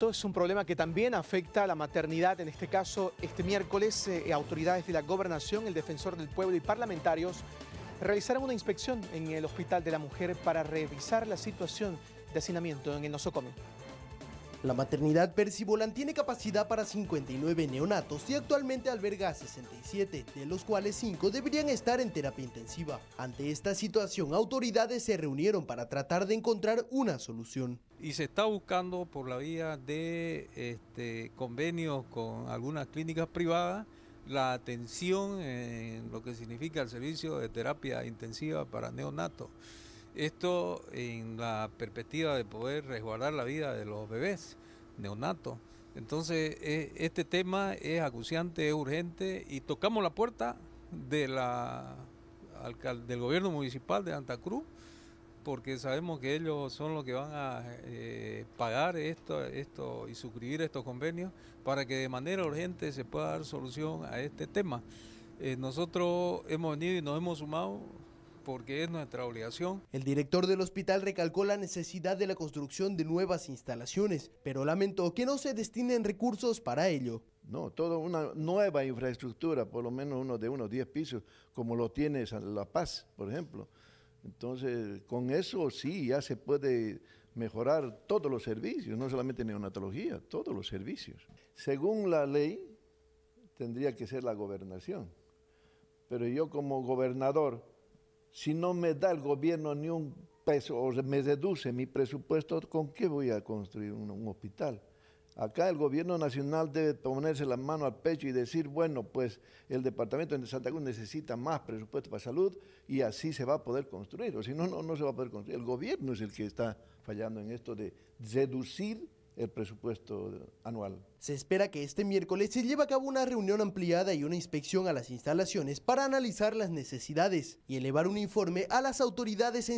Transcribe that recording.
Esto es un problema que también afecta a la maternidad. En este caso, este miércoles, eh, autoridades de la gobernación, el defensor del pueblo y parlamentarios realizaron una inspección en el Hospital de la Mujer para revisar la situación de hacinamiento en el nosocomio. La maternidad Percibolan tiene capacidad para 59 neonatos y actualmente alberga a 67, de los cuales 5 deberían estar en terapia intensiva. Ante esta situación, autoridades se reunieron para tratar de encontrar una solución. Y se está buscando por la vía de este, convenios con algunas clínicas privadas la atención en lo que significa el servicio de terapia intensiva para neonatos. Esto en la perspectiva de poder resguardar la vida de los bebés neonatos. Entonces, e, este tema es acuciante, es urgente y tocamos la puerta del gobierno municipal de Santa Cruz porque sabemos que ellos son los que van a eh, pagar esto, esto y suscribir estos convenios para que de manera urgente se pueda dar solución a este tema. Eh, nosotros hemos venido y nos hemos sumado porque es nuestra obligación. El director del hospital recalcó la necesidad de la construcción de nuevas instalaciones, pero lamentó que no se destinen recursos para ello. No, toda una nueva infraestructura, por lo menos uno de unos 10 pisos, como lo tiene La Paz, por ejemplo. Entonces, con eso sí, ya se puede mejorar todos los servicios, no solamente neonatología, todos los servicios. Según la ley, tendría que ser la gobernación. Pero yo como gobernador si no me da el gobierno ni un peso o me deduce mi presupuesto, ¿con qué voy a construir un, hospital? Acá el gobierno nacional debe ponerse la mano al pecho y decir, bueno, pues el departamento de Santa Cruz necesita más presupuesto para salud y así se va a poder construir, o si no, no, no se va a poder construir. El gobierno es el que está fallando en esto de deducir el presupuesto anual. Se espera que este miércoles se lleve a cabo una reunión ampliada y una inspección a las instalaciones para analizar las necesidades y elevar un informe a las autoridades en